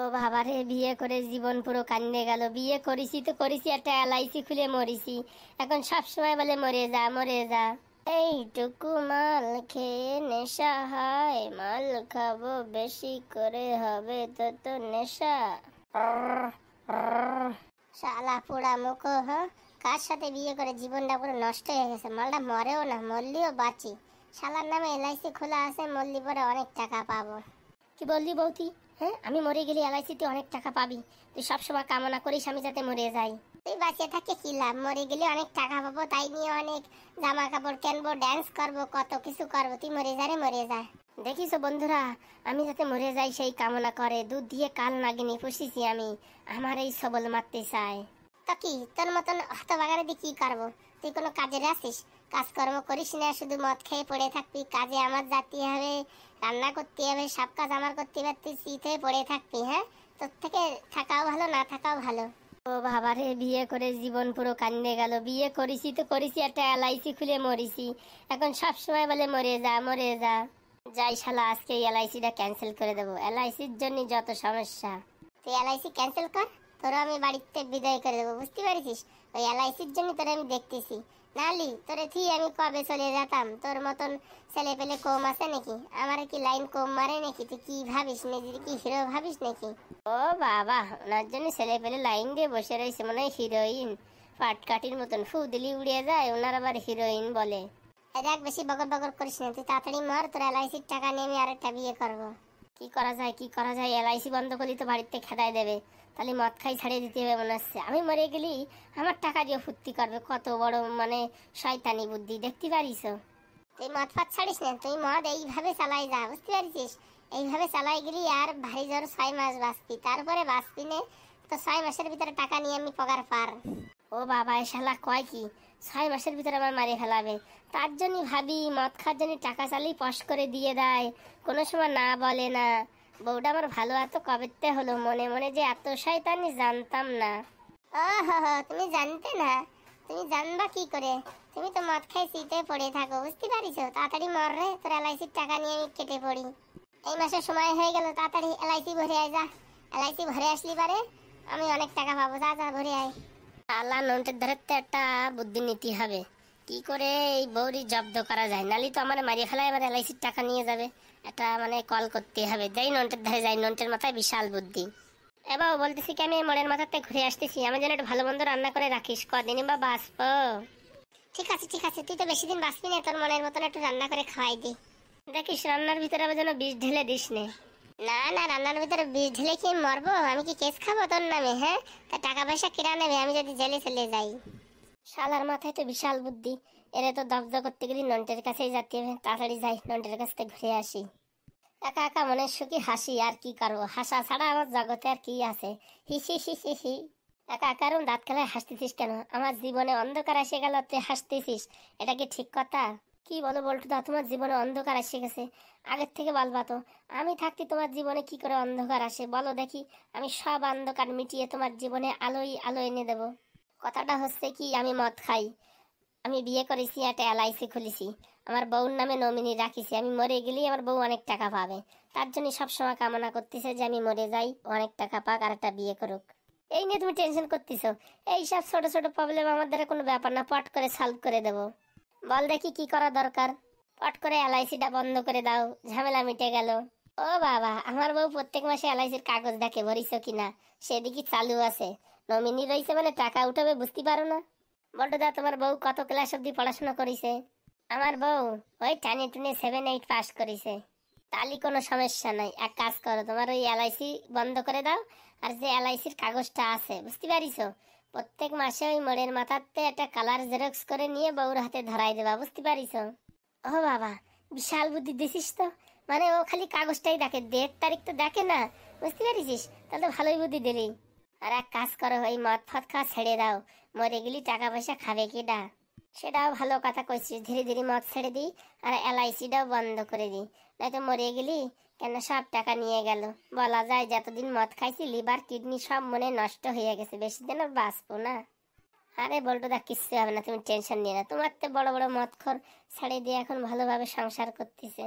ও রে বিয়ে করে জীবন পুরো কান্দে গেল বিয়ে করেছি তো করেছি একটা এলআইসি খুলে মরেছি এখন সব সময় বলে মরে যা মরে যা এইটুকু মাল খেয়ে নেশা হয় মাল খাবো বেশি করে হবে তো তো নেশা শালা পোড়া মুখো হ্যাঁ কার সাথে বিয়ে করে জীবনটা পুরো নষ্ট হয়ে গেছে মালটা মরেও না মরলিও বাঁচি শালার নামে এলআইসি খোলা আছে মরলি পরে অনেক টাকা পাবো কি বললি বৌদি হ্যাঁ আমি মরে গেলে এলআইসিতে অনেক টাকা পাবি তুই সবসময় কামনা করিস আমি যাতে মরে যাই তুই বাঁচিয়ে থাকে কি লাভ মরে গেলে অনেক টাকা পাবো তাই নিয়ে অনেক জামা কাপড় কেনবো ড্যান্স করবো কত কিছু করবো তুই মরে যা রে মরে যা দেখিস বন্ধুরা আমি যাতে মরে যাই সেই কামনা করে দুধ দিয়ে কাল নাগিনি পুষিছি আমি আমার এই সবল মারতে চায় তা কি তোর মতন হতবাগারে দিয়ে কি করবো তুই কোনো কাজে আছিস কাজকর্ম করিস না শুধু মদ খেয়ে পড়ে থাকবি কাজে আমার জাতি হবে রান্না করতে হবে সব কাজ আমার করতে পারতি শীতে পড়ে থাকবি হ্যাঁ তোর থেকে থাকাও ভালো না থাকাও ভালো ও বাবারে বিয়ে করে জীবন পুরো কান্দে গেল বিয়ে করিসি তো করিসি একটা এলআইসি খুলে মরিসি এখন সব সময় বলে মরে যা মরে যা যাই শালা আজকে এলআইসিটা ক্যান্সেল করে দেবো এলআইসির জন্য যত সমস্যা তুই এলআইসি ক্যান্সেল কর তোরা আমি বাড়িতে বিদায় করে দেবো বুঝতে পারিস ওই এলআইসির জন্য তোরা আমি দেখতেছি লালি তোরে থি আমি কবে চলে যেতাম তোর মতন ছেলে পেলে কম আছে নাকি আমার কি লাইন কম মারে নাকি তুই কি ভাবিস নিজের কি হিরো ভাবিস নাকি ও বাবা ওনার জন্য ছেলে পেলে লাইন দিয়ে বসে রয়েছে মনে হয় হিরোইন পাটকাঠির মতন ফু দিলি উড়িয়ে যায় ওনার আবার হিরোইন বলে দেখ বেশি বগর বগর করিস না তুই তাড়াতাড়ি মার তোর এলআইসির টাকা নিয়ে আমি আরেকটা বিয়ে করবো কি করা যায় কি করা যায় এলআইসি বন্ধ করলে তো বাড়িতে খেদায় দেবে তাহলে মদ খাই ছাড়িয়ে দিতে হবে মনে হচ্ছে আমি মরে গেলি আমার টাকা দিয়ে ফুর্তি করবে কত বড় মানে শয়তানি বুদ্ধি দেখতে পারিস তুই মদ ফাত ছাড়িস না তুই মদ এইভাবে চালাই যা বুঝতে পারছিস এইভাবে চালাই গেলি আর ভারী জ্বর ছয় মাস বাঁচতি তারপরে বাঁচতি নে তো ছয় মাসের ভিতরে টাকা নিয়ে আমি পগার পার ও বাবা এ শালা কয় কি ছয় মাসের ভিতরে আমার মারে ফেলাবে তার জন্যই ভাবি মদ খাওয়ার জন্য টাকা চালিয়ে পশ করে দিয়ে দেয় কোনো সময় না বলে না বউটা আমার ভালো এত কবেতে হলো মনে মনে যে এত শয়তানি জানতাম না তুমি জানতে না তুমি জানবা কি করে তুমি তো মদ খাই সিটে পড়ে থাকো বুঝতে পারিছো তাড়াতাড়ি মর রে তোর এলআইসির টাকা নিয়ে আমি কেটে পড়ি এই মাসের সময় হয়ে গেল তাড়াতাড়ি এলআইসি ভরে আয় যা এলআইসি ভরে আসলি পারে আমি অনেক টাকা পাবো যা যা ভরে আয় আলা নন্টের ধরতে একটা বুদ্ধি নিতে হবে কি করে এই বৌরি জব্দ করা যায় নালি তো আমার মারিয়ে ফেলায় এবার এলআইসির টাকা নিয়ে যাবে এটা মানে কল করতে হবে যাই নন্টের ধারে যাই নন্টের মাথায় বিশাল বুদ্ধি এবার বলতেছি কি আমি মনের মাথাতে ঘুরে আসতেছি আমার জন্য একটা ভালো মন্দ রান্না করে রাখিস কদিন বা বাঁচবো ঠিক আছে ঠিক আছে তুই তো বেশি দিন বাঁচবি না তোর মনের মতন একটু রান্না করে খাওয়াই দি দেখিস রান্নার ভিতরে আবার যেন বিষ ঢেলে দিস নে না না রান্নার ভিতরে বিষ ঢেলে কি মরবো আমি কি কেস খাবো তোর নামে হ্যাঁ তা টাকা পয়সা কেরা নেবে আমি যদি জেলে চলে যাই শালার মাথায় তো বিশাল বুদ্ধি এরা তো দগ্ধ করতে গেলে নন্টের কাছেই যাতে তাড়াতাড়ি যাই নন্টের কাছ থেকে ঘুরে আসি একা একা মনে সুখী হাসি আর কি করবো হাসা ছাড়া আমার জগতে আর কি আছে হিসি হিসি হি একা একা দাঁত খেলায় হাসতেছিস কেন আমার জীবনে অন্ধকার এসে গেল তুই হাসতেছিস এটা কি ঠিক কথা কি বলো বল্টুদা তোমার জীবনে অন্ধকার এসে গেছে আগের থেকে বলবা তো আমি থাকতে তোমার জীবনে কি করে অন্ধকার আসে বলো দেখি আমি সব অন্ধকার মিটিয়ে তোমার জীবনে আলোই আলো এনে দেব কথাটা হচ্ছে কি আমি মদ খাই আমি বিয়ে করেছি একটা এলআইসি খুলেছি আমার বউর নামে নমিনি রাখিছি আমি মরে গেলেই আমার বউ অনেক টাকা পাবে তার জন্য সবসময় কামনা করতেছে যে আমি মরে যাই অনেক টাকা পাক আর একটা বিয়ে করুক এই নিয়ে তুমি টেনশন করতেছো এইসব ছোট ছোট প্রবলেম আমার দ্বারা কোনো ব্যাপার না পট করে সলভ করে দেবো বল দেখি কি করা দরকার পট করে এলআইসিটা বন্ধ করে দাও ঝামেলা মিটে গেল ও বাবা আমার বউ প্রত্যেক মাসে এলআইসির কাগজ দেখে ভরিস কিনা সেদিকে চালু আছে নমিনি রয়েছে মানে টাকা উঠাবে বুঝতে পারো না বলটুদা তোমার বউ কত ক্লাস অব্দি পড়াশোনা করেছে আমার বউ ওই টানে টুনে সেভেন এইট পাস করেছে তালি কোনো সমস্যা নাই এক কাজ করো তোমার ওই এলআইসি বন্ধ করে দাও আর যে এলআইসির কাগজটা আছে বুঝতে পারিছো প্রত্যেক মাসে ওই মোড়ের মাথাতে একটা কালার জেরক্স করে নিয়ে বউর হাতে ধরাই দেবা বুঝতে পারিস ও বাবা বিশাল বুদ্ধি দিছিস তো মানে ও খালি কাগজটাই দেখে দেড় তারিখ তো দেখে না বুঝতে পারিস তাহলে ভালোই বুদ্ধি দিলি আর এক কাজ করো ওই মদ ফদ খাওয়া ছেড়ে দাও মরে গেলি টাকা পয়সা খাবে কি না সেটাও ভালো কথা কইছিস ধীরে ধীরে মদ ছেড়ে দিই আর এলআইসিটাও বন্ধ করে দিই নয়তো মরে গেলি কেন সব টাকা নিয়ে গেল বলা যায় যতদিন মদ খাইছি লিভার কিডনি সব মনে নষ্ট হয়ে গেছে বেশি দিন আর বাঁচবো না আরে বলটো দা কিচ্ছু হবে না তুমি টেনশন নিয়ে না তোমার তো বড় বড় মদ খর ছাড়িয়ে দিয়ে এখন ভালোভাবে সংসার করতেছে